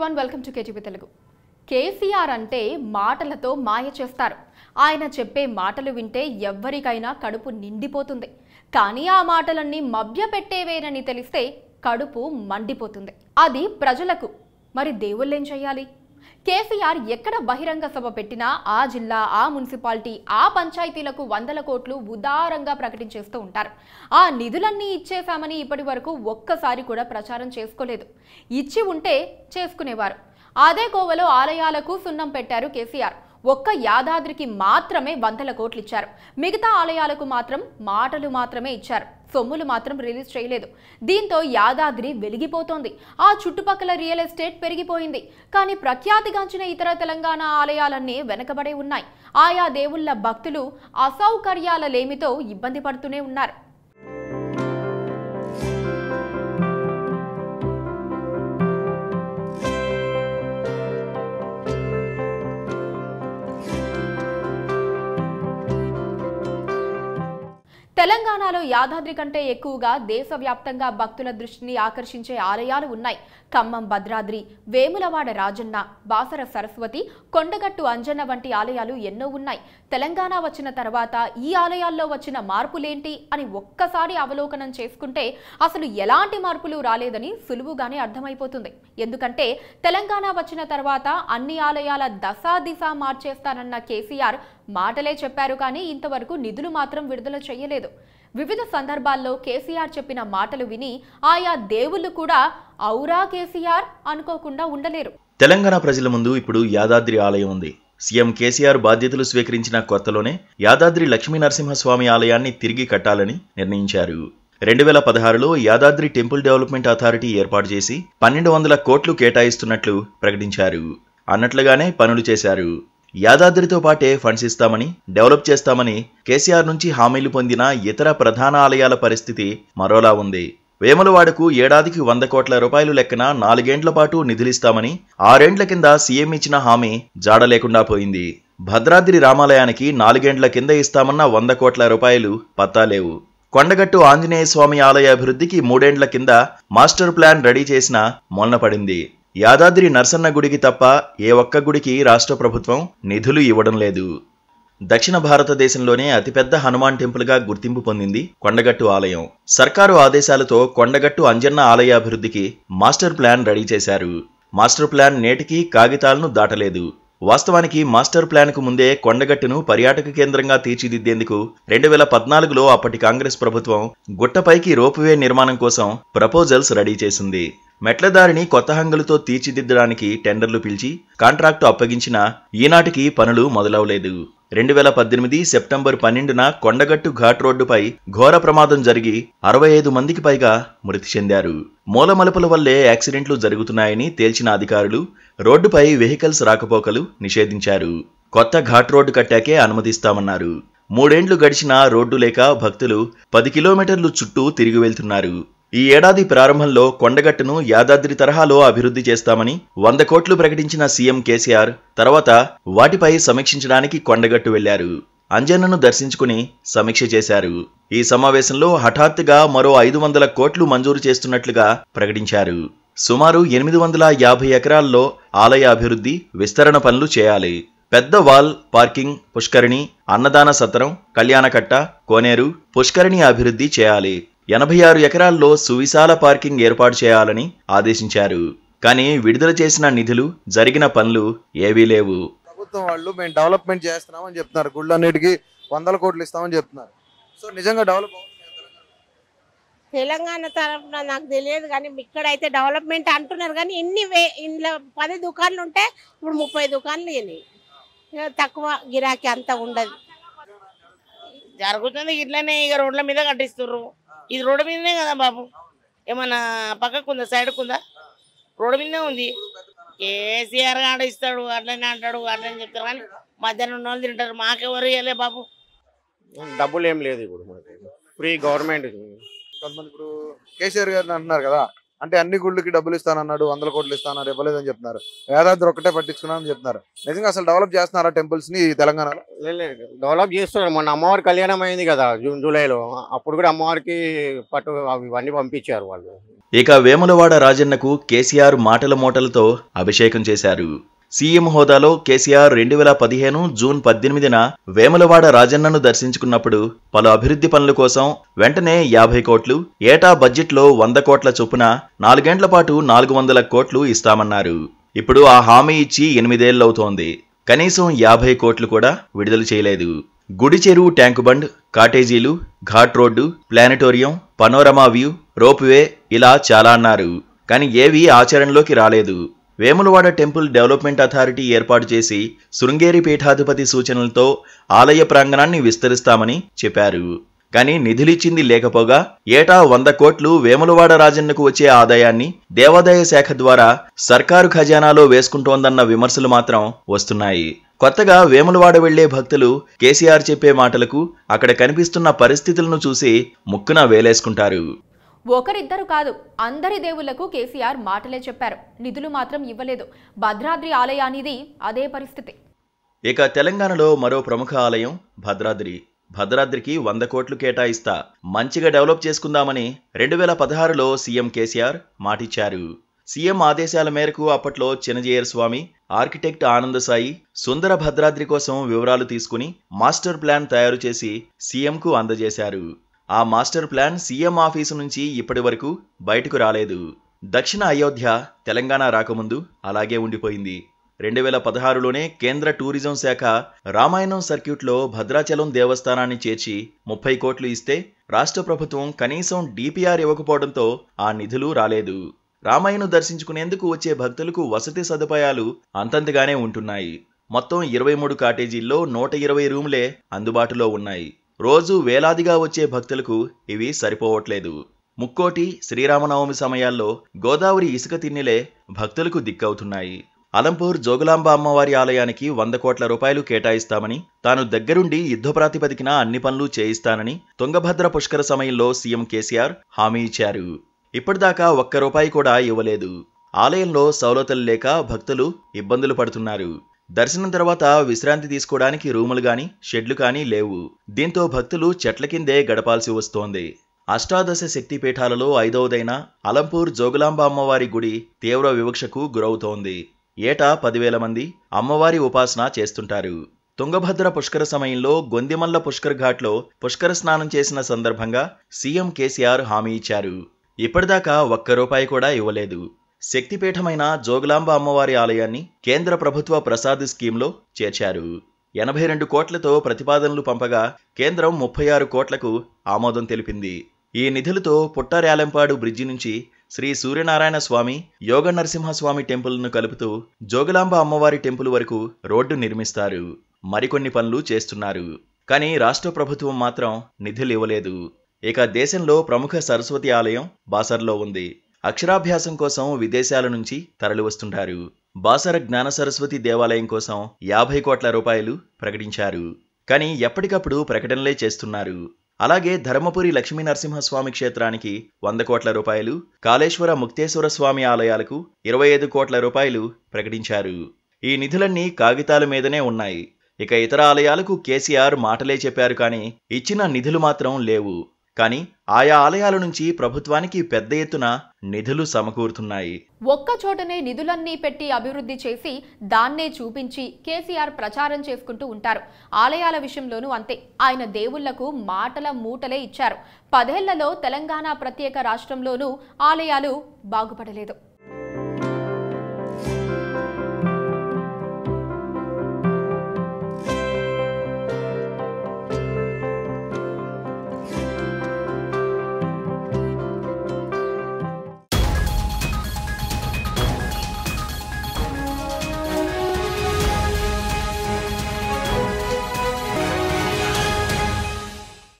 everyone welcome to KTV Telugu KCR అంటే మాటలతో మాయ చేస్తారు ఆయన చెప్పే మాటలు వింటే ఎవ్వరికైనా కడుపు నిండిపోతుంది కానీ ఆ మాటలన్నీ మభ్యపెట్టేవేనని తెలిస్తే కడుపు మండిపోతుంది అది ప్రజలకు మరి దేవుళ్ళేం చేయాలి కేసీఆర్ ఎక్కడ బహిరంగ సభ పెట్టినా ఆ జిల్లా ఆ మున్సిపాలిటీ ఆ పంచాయతీలకు వందల కోట్లు ఉదారంగా ప్రకటించేస్తూ ఉంటారు ఆ నిధులన్నీ ఇచ్చేశామని ఇప్పటి వరకు ఒక్కసారి కూడా ప్రచారం చేసుకోలేదు ఇచ్చి ఉంటే చేసుకునేవారు అదే కోవలో ఆలయాలకు సున్నం పెట్టారు కేసీఆర్ ఒక్క యాదాద్రికి మాత్రమే వందల కోట్లు ఇచ్చారు మిగతా ఆలయాలకు మాత్రం మాటలు మాత్రమే ఇచ్చారు సొమ్ములు మాత్రం రిలీజ్ చేయలేదు దీంతో యాదాద్రి వెలిగిపోతోంది ఆ చుట్టుపక్కల రియల్ ఎస్టేట్ పెరిగిపోయింది కానీ ప్రఖ్యాతిగాంచిన ఇతర తెలంగాణ ఆలయాలన్నీ వెనకబడే ఉన్నాయి ఆయా దేవుళ్ల భక్తులు అసౌకర్యాల లేమితో ఇబ్బంది పడుతూనే ఉన్నారు తెలంగాణలో యాదాద్రి కంటే ఎక్కువగా దేశవ్యాప్తంగా భక్తుల దృష్టిని ఆకర్షించే ఆలయాలు ఉన్నాయి ఖమ్మం భద్రాద్రి వేములవాడ రాజన్న బాసర సరస్వతి కొండగట్టు అంజన్న వంటి ఆలయాలు ఎన్నో ఉన్నాయి తెలంగాణ వచ్చిన తర్వాత ఈ ఆలయాల్లో వచ్చిన మార్పులేంటి అని ఒక్కసారి అవలోకనం చేసుకుంటే అసలు ఎలాంటి మార్పులు రాలేదని సులువుగానే అర్థమైపోతుంది ఎందుకంటే తెలంగాణ వచ్చిన తర్వాత అన్ని ఆలయాల దశా దిశ మార్చేస్తానన్న కేసీఆర్ మాటలే చెప్పారు కానీ ఇంతవరకు నిధులు మాత్రం విడుదల చేయలేదు వివిధ సందర్భాల్లో కేసీఆర్ చెప్పిన మాటలు విని ఆయా దేవుళ్ళు కూడా ఔరా కేసీఆర్ అనుకోకుండా ఉండలేరు తెలంగాణ ప్రజల ముందు ఇప్పుడు యాదాద్రి ఆలయం ఉంది సీఎం కేసీఆర్ బాధ్యతలు స్వీకరించిన కొత్తలోనే యాదాద్రి లక్ష్మీనరసింహస్వామి ఆలయాన్ని తిరిగి కట్టాలని నిర్ణయించారు రెండు వేల పదహారులో యాదాద్రి టెంపుల్ డెవలప్మెంట్ అథారిటీ ఏర్పాటు చేసి పన్నెండు వందల కోట్లు కేటాయిస్తున్నట్లు ప్రకటించారు అన్నట్లుగానే పనులు చేశారు యాదాద్రితో పాటే ఫండ్స్ ఇస్తామని డెవలప్ చేస్తామని కేసీఆర్ నుంచి హామీలు పొందిన ఇతర ప్రధాన ఆలయాల పరిస్థితి మరోలా ఉంది వేములవాడకు ఏడాదికి వంద కోట్ల రూపాయలు లెక్కన నాలుగేండ్ల పాటు నిధులిస్తామని ఆరేండ్ల కింద సీఎం ఇచ్చిన హామీ జాడలేకుండా పోయింది భద్రాద్రి రామాలయానికి నాలుగేండ్ల కింద ఇస్తామన్న వంద కోట్ల రూపాయలు పత్తాలేవు కొండగట్టు ఆంజనేయ స్వామి ఆలయ అభివృద్ధికి మూడేండ్ల కింద మాస్టర్ ప్లాన్ రెడీ చేసిన మొన్నపడింది యాదాద్రి నర్సన్న గుడికి తప్ప ఏ ఒక్క గుడికి రాష్ట్ర ప్రభుత్వం నిధులు ఇవ్వడం లేదు దక్షిణ భారతదేశంలోనే అతిపెద్ద హనుమాన్ టెంపుల్గా గుర్తింపు పొందింది కొండగట్టు ఆలయం సర్కారు ఆదేశాలతో కొండగట్టు అంజన్న ఆలయ అభివృద్ధికి మాస్టర్ ప్లాన్ రెడీ చేశారు మాస్టర్ ప్లాన్ నేటికి కాగితాలను దాటలేదు వాస్తవానికి మాస్టర్ ప్లాన్కు ముందే కొండగట్టును పర్యాటక కేంద్రంగా తీర్చిదిద్దేందుకు రెండు వేల పద్నాలుగులో అప్పటి కాంగ్రెస్ ప్రభుత్వం గుట్టపైకి రోప్వే నిర్మాణం కోసం ప్రపోజల్స్ రెడీ చేసింది మెట్లదారిని కొత్త హంగులతో తీర్చిదిద్దడానికి టెండర్లు పిలిచి కాంట్రాక్టు అప్పగించిన ఈనాటికి పనులు మొదలవలేదు రెండు వేల పద్దెనిమిది సెప్టెంబర్ పన్నెండున కొండగట్టు ఘాట్ రోడ్డుపై ఘోర ప్రమాదం జరిగి అరవై ఐదు మందికి పైగా మృతి చెందారు మూలమలుపుల వల్లే యాక్సిడెంట్లు జరుగుతున్నాయని తేల్చిన అధికారులు రోడ్డుపై వెహికల్స్ రాకపోకలు నిషేధించారు కొత్త ఘాట్ రోడ్డు కట్టాకే అనుమతిస్తామన్నారు మూడేండ్లు గడిచినా రోడ్డు లేక భక్తులు పది కిలోమీటర్లు చుట్టూ తిరిగి వెళ్తున్నారు ఈ ఏడాది ప్రారంభంలో కొండగట్టును యాదాద్రి తరహాలో అభివృద్ధి చేస్తామని వంద కోట్లు ప్రకటించిన సీఎం కేసీఆర్ తర్వాత వాటిపై సమీక్షించడానికి కొండగట్టు వెళ్లారు అంజన్నను దర్శించుకుని సమీక్ష చేశారు ఈ సమావేశంలో హఠాత్తుగా మరో ఐదు వందల కోట్లు మంజూరు చేస్తున్నట్లుగా ప్రకటించారు సుమారు ఎనిమిది వందల యాభై ఎకరాల్లో ఆలయ అభివృద్ధి విస్తరణ పనులు చేయాలి పెద్ద వాల్ పార్కింగ్ పుష్కరిణి అన్నదాన సత్రం కళ్యాణకట్ట కోనేరు పుష్కరిణి అభివృద్ధి చేయాలి ఎనభై ఆరు ఎకరాల్లో సువిశాల పార్కింగ్ ఏర్పాటు చేయాలని ఆదేశించారు కానీ విడుదల చేసిన నిధులు జరిగిన పనులు ఏవీ లేవు ప్రభుత్వం వాళ్ళు మేము డెవలప్మెంట్ చేస్తున్నామని చెప్తున్నారు అన్నిటికీ వందల కోట్లు ఇస్తామని చెప్తున్నారు సో నిజంగా డెవలప్ తెలంగాణ తరఫున నాకు తెలియదు కానీ ఇక్కడ అయితే డెవలప్మెంట్ అంటున్నారు కానీ ఎన్ని వే ఇందులో పది దుకాణాలు ఉంటే ఇప్పుడు ముప్పై దుకాణాలు ఇవి తక్కువ గిరాకీ అంతా ఉండదు జరుగుతుంది ఇట్లనే ఇక రోడ్ల మీద కట్టిస్తున్నారు ఇది రోడ్డు మీదనే కదా బాబు ఏమన్నా పక్కకుందా సైడ్కుందా రోడ్డు మీదనే ఉంది కేసీఆర్ ఆడ ఇస్తాడు అట్లనే అంటాడు అట్లనే చెప్తారు కానీ మధ్యాహ్నం ఉన్న వాళ్ళు తింటారు మాకెవరు ఇవ్వలే బాబు డబ్బులు ఏం లేదు ఇప్పుడు ఫ్రీ గవర్నమెంట్ కొంతమంది ఇప్పుడు కేసీఆర్ గారిని అంటున్నారు కదా అంటే అన్ని గుళ్ళకి డబ్బులు ఇస్తానన్నాడు వందల కోట్లు ఇస్తానన్నారు ఇవ్వలేదని చెప్తున్నారు యాదాద్రి ఒక్కటే పట్టించుకున్నానని చెప్తున్నారు నిజంగా అసలు డెవలప్ చేస్తున్నారా టెంపుల్స్ ని తెలంగాణలో లేదు డెవలప్ చేస్తున్నారు మొన్న అమ్మవారి కళ్యాణం అయింది కదా జూన్ జూలైలో అప్పుడు కూడా అమ్మవారికి పట్టు ఇవన్నీ పంపించారు వాళ్ళు ఇక వేములవాడ రాజన్నకు కేసీఆర్ మాటల మోటలతో అభిషేకం చేశారు సీఎం హోదాలో కేసీఆర్ రెండు వేల పదిహేను జూన్ పద్దెనిమిదిన వేములవాడ రాజన్నను దర్శించుకున్నప్పుడు పలు అభివృద్ధి పనుల కోసం వెంటనే యాభై కోట్లు ఏటా బడ్జెట్లో వంద కోట్ల చొప్పున నాలుగేండ్ల పాటు నాలుగు వందల కోట్లు ఇస్తామన్నారు ఇప్పుడు ఆ హామీ ఇచ్చి ఎనిమిదేళ్లవుతోంది కనీసం యాభై కోట్లు కూడా విడుదల చేయలేదు గుడి చెరువు ట్యాంకు బండ్ కాటేజీలు ghat road planetarium panorama view ropeway ఇలా చాలా అన్నారు కానీ ఏవీ ఆచరణలోకి రాలేదు వేములవాడ టెంపుల్ డెవలప్మెంట్ అథారిటీ ఏర్పాటు చేసి శృంగేరి పీఠాధిపతి సూచనలతో ఆలయ ప్రాంగణాన్ని విస్తరిస్తామని చెప్పారు కానీ నిధులిచ్చింది లేకపోగా ఏటా వంద కోట్లు వేములవాడ రాజన్నకు వచ్చే ఆదాయాన్ని దేవాదాయ శాఖ ద్వారా సర్కారు ఖజానాలో వేసుకుంటోందన్న విమర్శలు మాత్రం వస్తున్నాయి కొత్తగా వేములవాడ వెళ్లే భక్తులు కేసీఆర్ చెప్పే మాటలకు అక్కడ కనిపిస్తున్న పరిస్థితులను చూసి ముక్కున వేలేసుకుంటారు ఒకరిద్దరు కాదు అందరి దేవుళ్లకు కేసీఆర్ మాటలే చెప్పారు నిధులు మాత్రం ఇవ్వలేదు భద్రాద్రి ఆలయానిది అదే పరిస్థితి ఇక తెలంగాణలో మరో ప్రముఖ ఆలయం భద్రాద్రి భద్రాద్రికి వంద కోట్లు కేటాయిస్తా మంచిగా డెవలప్ చేసుకుందామని రెండు వేల పదహారులో సీఎం కేసీఆర్ మాటిచ్చారు సీఎం ఆదేశాల మేరకు అప్పట్లో చినజేయర్ స్వామి ఆర్కిటెక్ట్ ఆనందసాయి సుందర భద్రాద్రి కోసం వివరాలు తీసుకుని మాస్టర్ ప్లాన్ తయారు చేసి సీఎంకు అందజేశారు ఆ మాస్టర్ ప్లాన్ సీఎం ఆఫీసు నుంచి ఇప్పటి వరకు బయటకు రాలేదు దక్షిణ అయోధ్య తెలంగాణ రాకముందు అలాగే ఉండిపోయింది రెండు వేల పదహారులోనే కేంద్ర టూరిజం శాఖ రామాయణం సర్క్యూట్లో భద్రాచలం దేవస్థానాన్ని చేర్చి ముప్పై కోట్లు ఇస్తే రాష్ట్ర ప్రభుత్వం కనీసం డిపిఆర్ ఇవ్వకపోవడంతో ఆ నిధులు రాలేదు రామాయణం దర్శించుకునేందుకు వచ్చే భక్తులకు వసతి సదుపాయాలు అంతంతగానే ఉంటున్నాయి మొత్తం ఇరవై మూడు కాటేజీల్లో నూట ఇరవై రూములే అందుబాటులో ఉన్నాయి రోజు వేలాదిగా వచ్చే భక్తులకు ఇవి సరిపోవట్లేదు ముక్కోటి శ్రీరామనవమి సమయాల్లో గోదావరి ఇసుక తిన్నెలే భక్తులకు దిక్కవుతున్నాయి అలంపూర్ జోగులాంబ అమ్మవారి ఆలయానికి వంద కోట్ల రూపాయలు కేటాయిస్తామని తాను దగ్గరుండి యుద్ధ ప్రాతిపదికన అన్ని పనులు చేయిస్తానని తుంగభద్ర పుష్కర సమయంలో సీఎం కేసీఆర్ హామీ ఇచ్చారు ఇప్పటిదాకా ఒక్క రూపాయి కూడా ఇవ్వలేదు ఆలయంలో సౌలతలు లేక భక్తులు ఇబ్బందులు పడుతున్నారు దర్శనం తర్వాత విశ్రాంతి తీసుకోవడానికి రూములు గాని షెడ్లు కానీ లేవు దీంతో భక్తులు చెట్ల కిందే గడపాల్సి వస్తోంది అష్టాదశ శక్తిపీఠాలలో ఐదవదైన అలంపూర్ జోగులాంబ అమ్మవారి గుడి తీవ్ర వివక్షకు గురవుతోంది ఏటా పదివేల మంది అమ్మవారి ఉపాసన చేస్తుంటారు తుంగభద్ర పుష్కర సమయంలో గొందిమల్ల పుష్కర్ ఘాట్లో పుష్కర స్నానం చేసిన సందర్భంగా సీఎం కేసీఆర్ హామీ ఇచ్చారు ఇప్పటిదాకా ఒక్క రూపాయి కూడా ఇవ్వలేదు శక్తిపీఠమైన జోగులాంబ అమ్మవారి ఆలయాన్ని కేంద్ర ప్రభుత్వ ప్రసాద్ స్కీంలో చేర్చారు ఎనభై రెండు కోట్లతో ప్రతిపాదనలు పంపగా కేంద్రం ముప్పై ఆరు కోట్లకు ఆమోదం తెలిపింది ఈ నిధులతో పుట్టరేలంపాడు బ్రిడ్జి నుంచి శ్రీ సూర్యనారాయణ స్వామి యోగ నరసింహస్వామి టెంపుల్ను కలుపుతూ జోగులాంబ అమ్మవారి టెంపుల్ వరకు రోడ్డు నిర్మిస్తారు మరికొన్ని పనులు చేస్తున్నారు కానీ రాష్ట్ర ప్రభుత్వం మాత్రం నిధులు ఇవ్వలేదు ఇక దేశంలో ప్రముఖ సరస్వతి ఆలయం బాసర్లో ఉంది అక్షరాభ్యాసం కోసం విదేశాల నుంచి తరలివస్తుంటారు బాసర జ్ఞాన సరస్వతి దేవాలయం కోసం యాభై కోట్ల రూపాయలు ప్రకటించారు కానీ ఎప్పటికప్పుడు ప్రకటనలే చేస్తున్నారు అలాగే ధర్మపురి లక్ష్మీ నరసింహస్వామి క్షేత్రానికి వంద కోట్ల రూపాయలు కాళేశ్వర ముక్తేశ్వర స్వామి ఆలయాలకు ఇరవై ఐదు కోట్ల రూపాయలు ప్రకటించారు ఈ నిధులన్నీ కాగితాల మీదనే ఉన్నాయి ఇక ఇతర ఆలయాలకు కేసీఆర్ మాటలే చెప్పారు కానీ ఇచ్చిన నిధులు మాత్రం లేవు కానీ ఆయా ఆలయాల నుంచి ప్రభుత్వానికి పెద్ద ఎత్తున నిధులు సమకూరుతున్నాయి ఒక్కచోటనే నిధులన్నీ పెట్టి అభివృద్ధి చేసి దాన్నే చూపించి కేసీఆర్ ప్రచారం చేసుకుంటూ ఉంటారు ఆలయాల విషయంలోనూ అంతే ఆయన దేవుళ్లకు మాటల మూటలే ఇచ్చారు పదేళ్లలో తెలంగాణ ప్రత్యేక రాష్ట్రంలోనూ ఆలయాలు బాగుపడలేదు